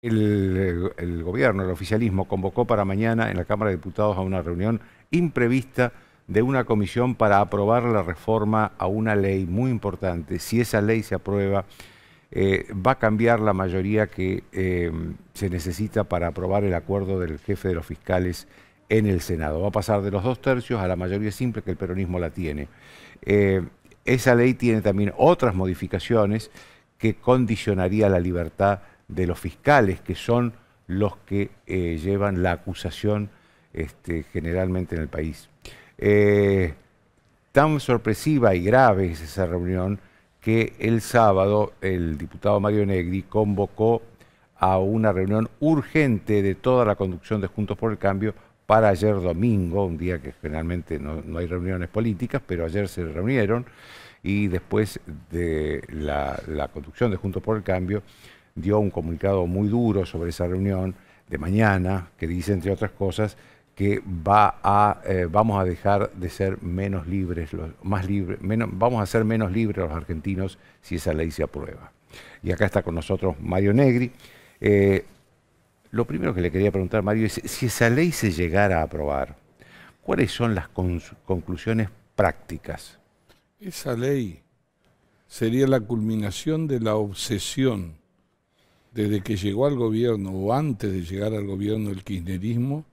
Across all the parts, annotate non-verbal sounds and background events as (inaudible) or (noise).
El, gobierno, el oficialismo, convocó para mañana en la Cámara de Diputados a una reunión imprevista de una comisión para aprobar la reforma a una ley muy importante. Si esa ley se aprueba, eh, va a cambiar la mayoría que eh, se necesita para aprobar el acuerdo del jefe de los fiscales en el Senado. Va a pasar de los dos tercios a la mayoría simple que el peronismo la tiene. Eh, esa ley tiene también otras modificaciones que condicionaría la libertad de los fiscales, que son los que eh, llevan la acusación este, generalmente en el país. Eh, tan sorpresiva y grave es esa reunión que el sábado el diputado Mario Negri convocó a una reunión urgente de toda la conducción de Juntos por el Cambio para ayer domingo, un día que generalmente no, hay reuniones políticas, pero ayer se reunieron y después de la conducción de Juntos por el Cambio dio un comunicado muy duro sobre esa reunión de mañana, que dice, entre otras cosas, que va a, eh, vamos a dejar de ser menos libres, los, más vamos a ser menos libres los argentinos si esa ley se aprueba. Y acá está con nosotros Mario Negri. Eh, lo primero que le quería preguntar, Mario, es si esa ley se llegara a aprobar, ¿cuáles son las conclusiones prácticas? Esa ley sería la culminación de la obsesión desde que llegó al gobierno o antes de llegar al gobierno el kirchnerismo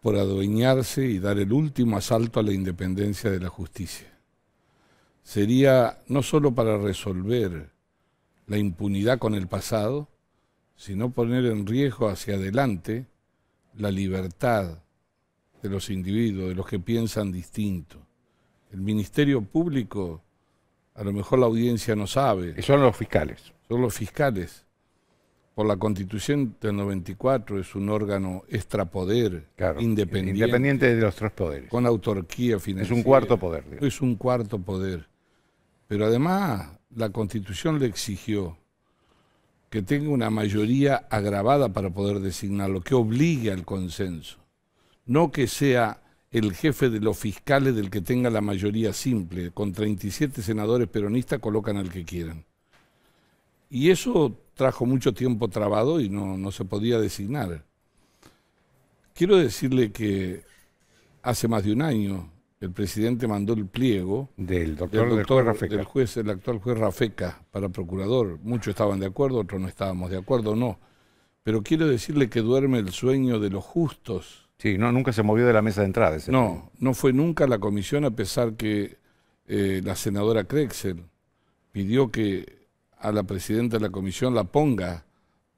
por adueñarse y dar el último asalto a la independencia de la justicia. Sería no solo para resolver la impunidad con el pasado, sino poner en riesgo hacia adelante la libertad de los individuos, de los que piensan distinto. El Ministerio Público, a lo mejor la audiencia no sabe. son los fiscales. Son los fiscales por la Constitución del 94 es un órgano extrapoder, independiente. de los tres poderes. Con autarquía financiera. Es un cuarto poder. Es un cuarto poder. Pero además la Constitución le exigió que tenga una mayoría agravada para poder designarlo, que obligue al consenso. No que sea el jefe de los fiscales del que tenga la mayoría simple. Con 37 senadores peronistas colocan al que quieran. Y eso trajo mucho tiempo trabado y no, se podía designar. Quiero decirle que hace más de un año el presidente mandó el pliego del doctor, del, juez, el actual juez Rafeca para procurador. Muchos estaban de acuerdo, otros no estábamos de acuerdo, no. Pero quiero decirle que duerme el sueño de los justos. Sí, no, nunca se movió de la mesa de entrada. Ese no, no fue nunca la comisión a pesar que eh, la senadora Krexel pidió que a la presidenta de la comisión la ponga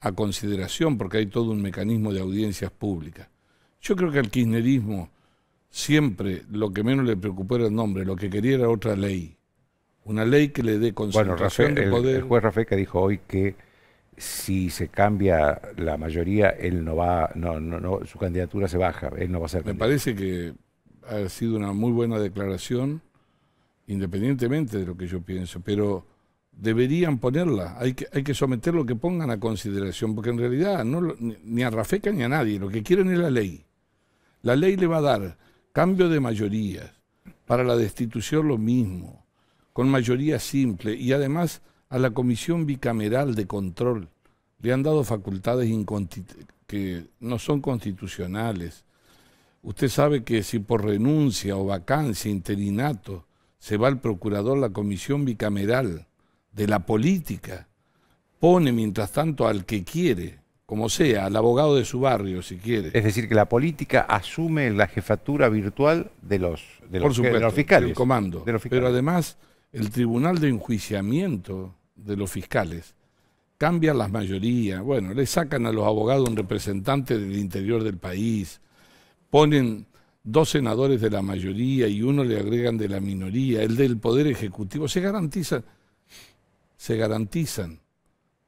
a consideración, porque hay todo un mecanismo de audiencias públicas. Yo creo que al kirchnerismo siempre lo que menos le preocupó era el nombre, lo que quería era otra ley. Una ley que le dé concentración de poder. El, el juez Rafael que dijo hoy que si se cambia la mayoría, él no va, no, no, no, su candidatura se baja, él no va a ser. Me parece que ha sido una muy buena declaración, independientemente de lo que yo pienso, pero deberían ponerla. Hay que, someterlo, que someter lo que pongan a consideración, porque en realidad ni a Rafeca ni a nadie, lo que quieren es la ley. La ley le va a dar cambio de mayorías, para la destitución lo mismo, con mayoría simple y además a la Comisión Bicameral de Control le han dado facultades que no son constitucionales. Usted sabe que si por renuncia o vacancia, interinato, se va al procurador la Comisión Bicameral, de la política pone mientras tanto al que quiere, como sea, al abogado de su barrio, si quiere. Es decir, que la política asume la jefatura virtual de los, de fiscales. comando. Pero además, el tribunal de enjuiciamiento de los fiscales cambia las mayorías, bueno, le sacan a los abogados un representante del interior del país, ponen dos senadores de la mayoría y uno le agregan de la minoría, el del Poder Ejecutivo, se garantiza se garantizan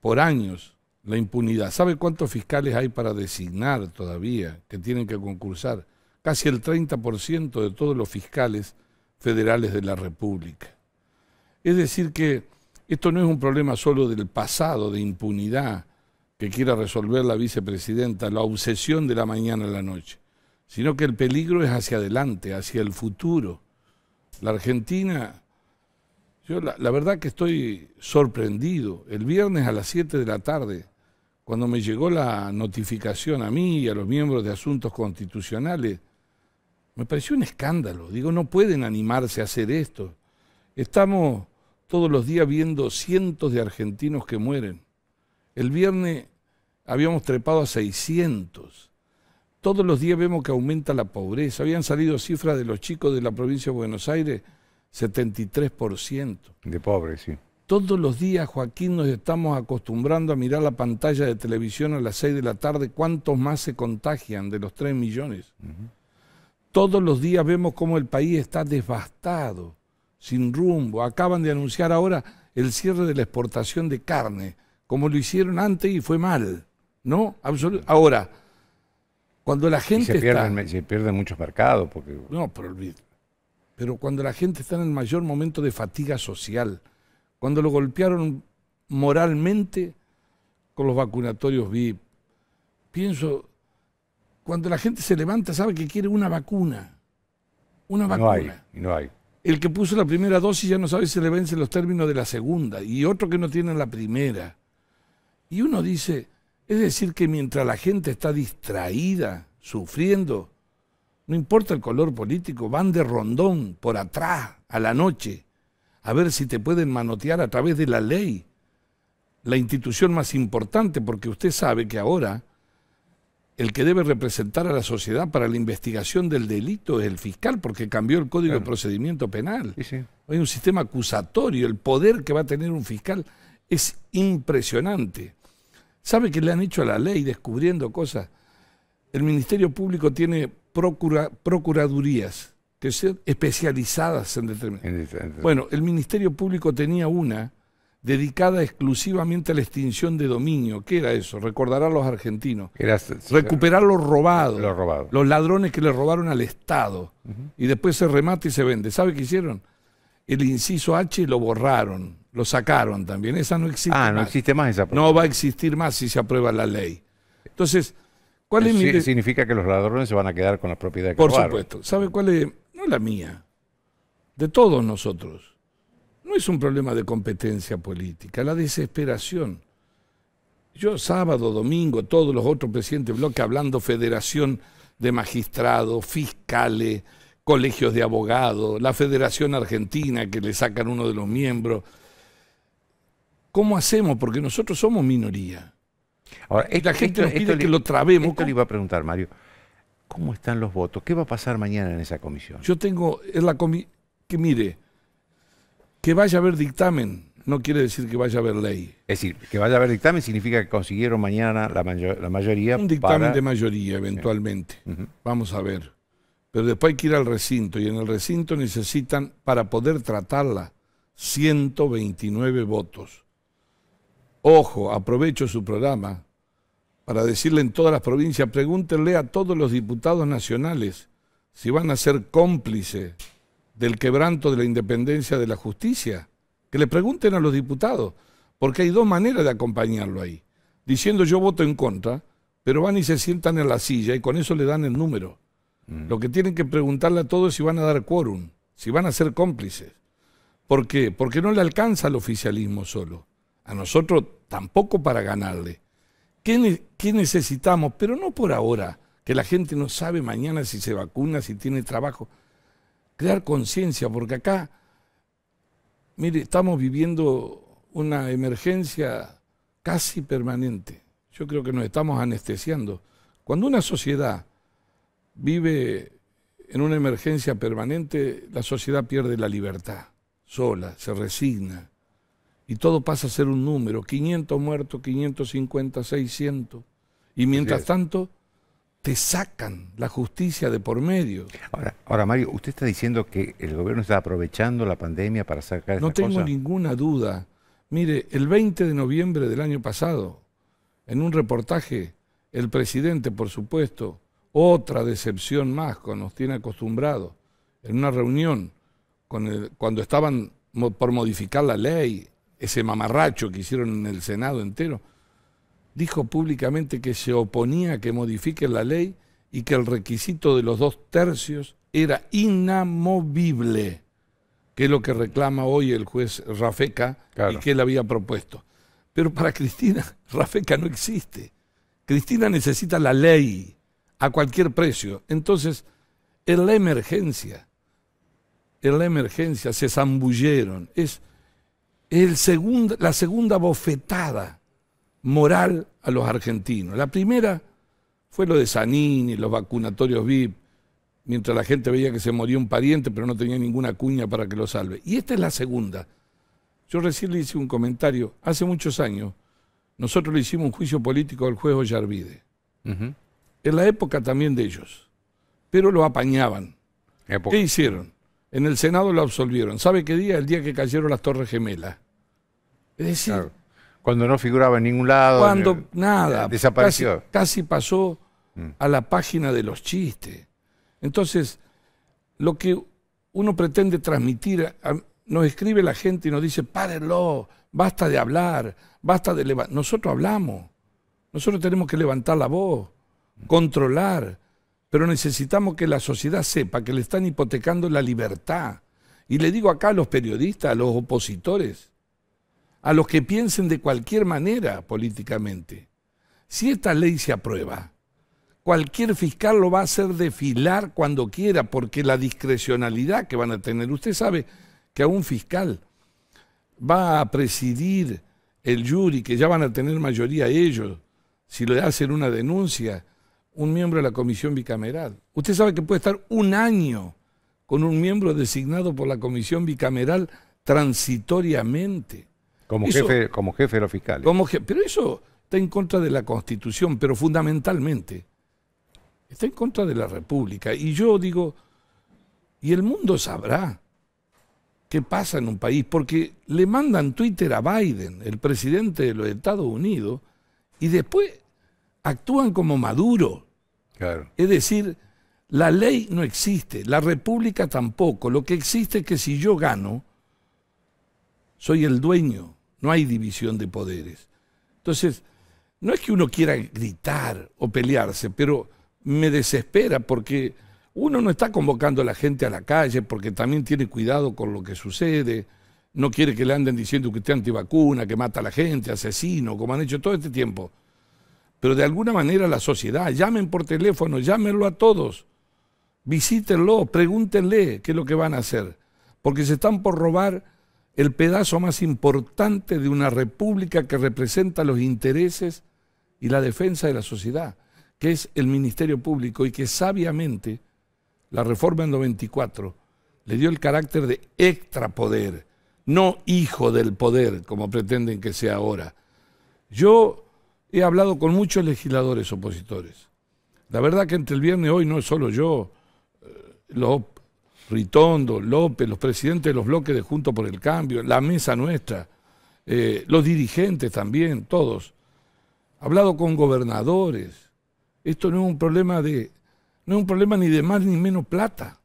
por años la impunidad. ¿Sabe cuántos fiscales hay para designar todavía que tienen que concursar? Casi el 30% de todos los fiscales federales de la República. Es decir que esto no es un problema solo del pasado, de impunidad que quiera resolver la vicepresidenta, la obsesión de la mañana a la noche, sino que el peligro es hacia adelante, hacia el futuro. La Argentina yo la, verdad que estoy sorprendido. El viernes a las 7 de la tarde, cuando me llegó la notificación a mí y a los miembros de asuntos constitucionales, me pareció un escándalo. Digo, no pueden animarse a hacer esto. Estamos todos los días viendo cientos de argentinos que mueren. El viernes habíamos trepado a 600. Todos los días vemos que aumenta la pobreza. Habían salido cifras de los chicos de la provincia de Buenos Aires 73%. De pobres, sí. Todos los días, Joaquín, nos estamos acostumbrando a mirar la pantalla de televisión a las 6 de la tarde, cuántos más se contagian de los 3 millones. Todos los días vemos cómo el país está devastado, sin rumbo. Acaban de anunciar ahora el cierre de la exportación de carne, como lo hicieron antes y fue mal. ¿No? ahora, cuando la gente. se, pierden, muchos mercados. Porque... No, pero pero cuando la gente está en el mayor momento de fatiga social, cuando lo golpearon moralmente con los vacunatorios VIP, pienso, cuando la gente se levanta sabe que quiere una vacuna. Una vacuna. No hay, y no hay. El que puso la primera dosis ya no sabe si le vencen los términos de la segunda, y otro que no tiene la primera. Y uno dice, es decir, que mientras la gente está distraída, sufriendo, no importa el color político, van de rondón por atrás a la noche a ver si te pueden manotear a través de la ley, la institución más importante, porque usted sabe que ahora el que debe representar a la sociedad para la investigación del delito es el fiscal, porque cambió el Código de Procedimiento Penal. Hay un sistema acusatorio, el poder que va a tener un fiscal es impresionante. ¿Sabe que le han hecho a la ley descubriendo cosas? El Ministerio Público tiene procuradurías que sean especializadas en determinadas. Este- este- bueno, el Ministerio Público tenía una dedicada exclusivamente a la extinción de dominio. ¿Qué era eso? Recordar a los argentinos. Era, Recuperar los robados. Los ladrones que le robaron al Estado. Y después se remata y se vende. ¿Sabe qué hicieron? El inciso H lo borraron, lo sacaron también. Esa no existe. Ah, más. no existe más esa. No va a existir más si se aprueba la ley. Entonces, ¿Cuál eh, significa que los ladrones se van a quedar con las propiedades? Por supuesto. ¿Sabe cuál es? No es la mía, de todos nosotros. No es un problema de competencia política, la desesperación. Yo sábado, domingo, todos los otros presidentes bloque hablando federación de magistrados, fiscales, colegios de abogados, la Federación Argentina que le sacan uno de los miembros. ¿Cómo hacemos? Porque nosotros somos minoría. Ahora, la gente que lo trabemos. Esto le iba a preguntar, Mario. ¿Cómo están los votos? ¿Qué va a pasar mañana en esa comisión? Yo tengo es la comisión que mire, que vaya a haber dictamen, no quiere decir que vaya a haber ley. Es decir, que vaya a haber dictamen significa que consiguieron mañana la, mayoría. Un dictamen de mayoría, eventualmente. Vamos a ver. Pero después hay que ir al recinto y en el recinto necesitan, para poder tratarla, 129 votos. Ojo, aprovecho su programa para decirle en todas las provincias, pregúntenle a todos los diputados nacionales si van a ser cómplices del quebranto de la independencia de la justicia. Que le pregunten a los diputados, porque hay dos maneras de acompañarlo ahí. Diciendo yo voto en contra, pero van y se sientan en la silla y con eso le dan el número. Mm. Lo que tienen que preguntarle a todos es si van a dar quórum, si van a ser cómplices. ¿Por qué? Porque no le alcanza el oficialismo solo. A nosotros tampoco para ganarle. ¿Qué, necesitamos? Pero no por ahora, que la gente no sabe mañana si se vacuna, si tiene trabajo. Crear conciencia, porque acá, mire, estamos viviendo una emergencia casi permanente. Yo creo que nos estamos anestesiando. Cuando una sociedad vive en una emergencia permanente, la sociedad pierde la libertad, sola, se resigna, y todo pasa a ser un número, 500 muertos, 550, 600. Y mientras tanto, te sacan la justicia de por medio. Ahora, Mario, usted está diciendo que el gobierno está aprovechando la pandemia para sacar... No tengo ninguna duda. Mire, el 20 de noviembre del año pasado, en un reportaje, el presidente, por supuesto, otra decepción más, como nos tiene acostumbrados, en una reunión, con cuando estaban por modificar la ley, ese mamarracho que hicieron en el Senado entero, dijo públicamente que se oponía a que modifique la ley y que el requisito de los dos tercios era inamovible, que es lo que reclama hoy el juez Rafeca y que él había propuesto. Pero para Cristina, (laughs) Rafeca no existe. Cristina necesita la ley a cualquier precio. Entonces, en la emergencia, en la emergencia se zambulleron. Es es la segunda bofetada moral a los argentinos. La primera fue lo de y los vacunatorios VIP, mientras la gente veía que se moría un pariente, pero no tenía ninguna cuña para que lo salve. Y esta es la segunda. Yo recién le hice un comentario, hace muchos años, nosotros le hicimos un juicio político al juez Ollarvide, en la época también de ellos, pero lo apañaban. ¿Qué hicieron? En el Senado lo absolvieron. ¿Sabe qué día? El día que cayeron las Torres Gemelas. Es decir. Cuando no figuraba en ningún lado. Cuando nada. Eh, desapareció. Casi, pasó mm. a la página de los chistes. Entonces, lo que uno pretende transmitir, nos escribe la gente y nos dice, párenlo, basta de hablar, basta de levantar. Nosotros hablamos, nosotros tenemos que levantar la voz, controlar, pero necesitamos que la sociedad sepa que le están hipotecando la libertad. Y le digo acá a los periodistas, a los opositores, a los que piensen de cualquier manera políticamente. Si esta ley se aprueba, cualquier fiscal lo va a hacer desfilar cuando quiera, porque la discrecionalidad que van a tener, usted sabe que a un fiscal va a presidir el jury, que ya van a tener mayoría ellos, si le hacen una denuncia, un miembro de la comisión bicameral. Usted sabe que puede estar un año con un miembro designado por la comisión bicameral transitoriamente. Como jefe, como jefe de los fiscales. pero eso está en contra de la Constitución, pero fundamentalmente está en contra de la República. Y yo digo, y el mundo sabrá qué pasa en un país, porque le mandan Twitter a Biden, el presidente de los Estados Unidos, y después actúan como Maduro. Es decir, la ley no existe, la república tampoco. Lo que existe es que si yo gano, soy el dueño, no hay división de poderes. Entonces, no es que uno quiera gritar o pelearse, pero me desespera porque uno no está convocando a la gente a la calle porque también tiene cuidado con lo que sucede, no quiere que le anden diciendo que usted es antivacuna, que mata a la gente, asesino, como han hecho todo este tiempo pero de alguna manera la sociedad, llamen por teléfono, llámenlo a todos, visítenlo, pregúntenle qué es lo que van a hacer, porque se están por robar el pedazo más importante de una república que representa los intereses y la defensa de la sociedad, que es el Ministerio Público y que sabiamente la reforma en 94 le dio el carácter de extrapoder, no hijo del poder, como pretenden que sea ahora. Yo he hablado con muchos legisladores opositores. La verdad que entre el viernes y hoy no es solo yo, eh, los Ritondo, López, los presidentes de los bloques de Junto por el Cambio, la mesa nuestra, eh, los dirigentes también, todos. He hablado con gobernadores. Esto no es un problema de, no es un problema ni de más ni menos plata.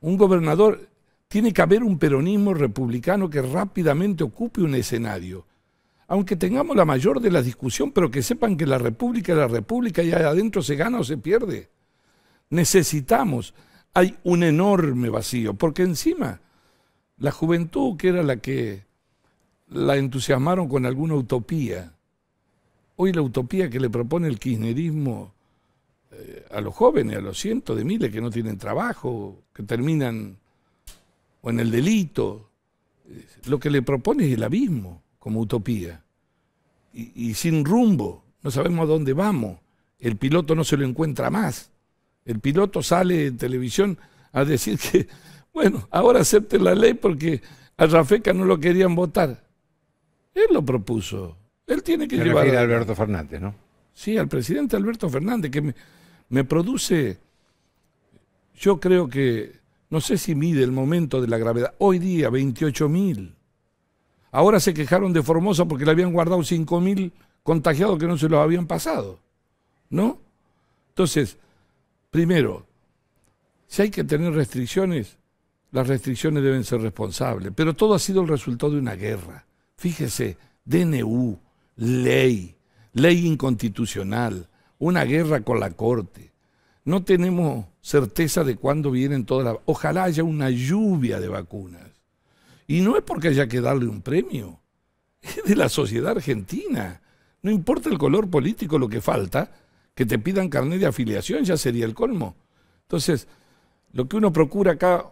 Un gobernador tiene que haber un peronismo republicano que rápidamente ocupe un escenario aunque tengamos la mayor de la discusión, pero que sepan que la República es la República y adentro se gana o se pierde. Necesitamos, hay un enorme vacío, porque encima la juventud que era la que la entusiasmaron con alguna utopía, hoy la utopía que le propone el kirchnerismo eh, a los jóvenes, a los cientos de miles que no tienen trabajo, que terminan o en el delito, eh, lo que le propone es el abismo como utopía y, sin rumbo, no sabemos a dónde vamos, el piloto no se lo encuentra más, el piloto sale en televisión a decir que, (laughs) bueno, ahora acepten la ley porque a Rafeca no lo querían votar. Él lo propuso. Él tiene que llevar. A... Alberto Fernández, ¿no? Sí, al presidente Alberto Fernández, que me, produce. Yo creo que. No sé si mide el momento de la gravedad. Hoy día, 28.000, mil. Ahora se quejaron de Formosa porque le habían guardado 5.000 contagiados que no se los habían pasado. ¿No? Entonces, primero, si hay que tener restricciones, las restricciones deben ser responsables. Pero todo ha sido el resultado de una guerra. Fíjese, DNU, ley, ley inconstitucional, una guerra con la Corte. No tenemos certeza de cuándo vienen todas las... Ojalá haya una lluvia de vacunas. Y no es porque haya que darle un premio, es de la sociedad argentina. No importa el color político, lo que falta, que te pidan carnet de afiliación ya sería el colmo. Entonces, lo que uno procura acá,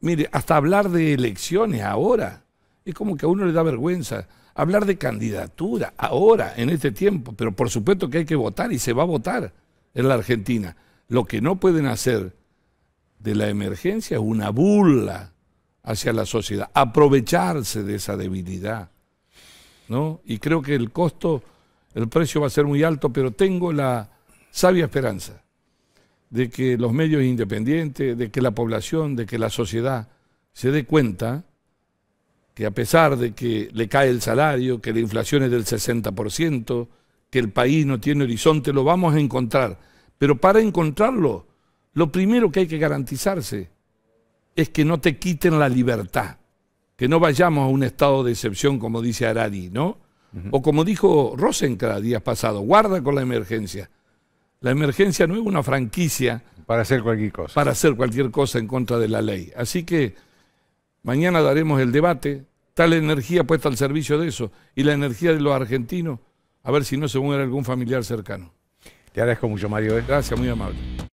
mire, hasta hablar de elecciones ahora, es como que a uno le da vergüenza. Hablar de candidatura ahora, en este tiempo, pero por supuesto que hay que votar y se va a votar en la Argentina. Lo que no pueden hacer de la emergencia es una burla hacia la sociedad, aprovecharse de esa debilidad. ¿no? Y creo que el costo, el precio va a ser muy alto, pero tengo la sabia esperanza de que los medios independientes, de que la población, de que la sociedad se dé cuenta que a pesar de que le cae el salario, que la inflación es del 60%, que el país no tiene horizonte, lo vamos a encontrar. Pero para encontrarlo, lo primero que hay que garantizarse es que no te quiten la libertad, que no vayamos a un estado de excepción, como dice Aradi, ¿no? O como dijo Rosencrantz días pasados, guarda con la emergencia. La emergencia no es una franquicia. Para hacer cualquier cosa. Para hacer cualquier cosa en contra de la ley. Así que mañana daremos el debate, tal energía puesta al servicio de eso, y la energía de los argentinos, a ver si no se muere algún familiar cercano. Te agradezco mucho, Mario. ¿eh? Gracias, muy amable.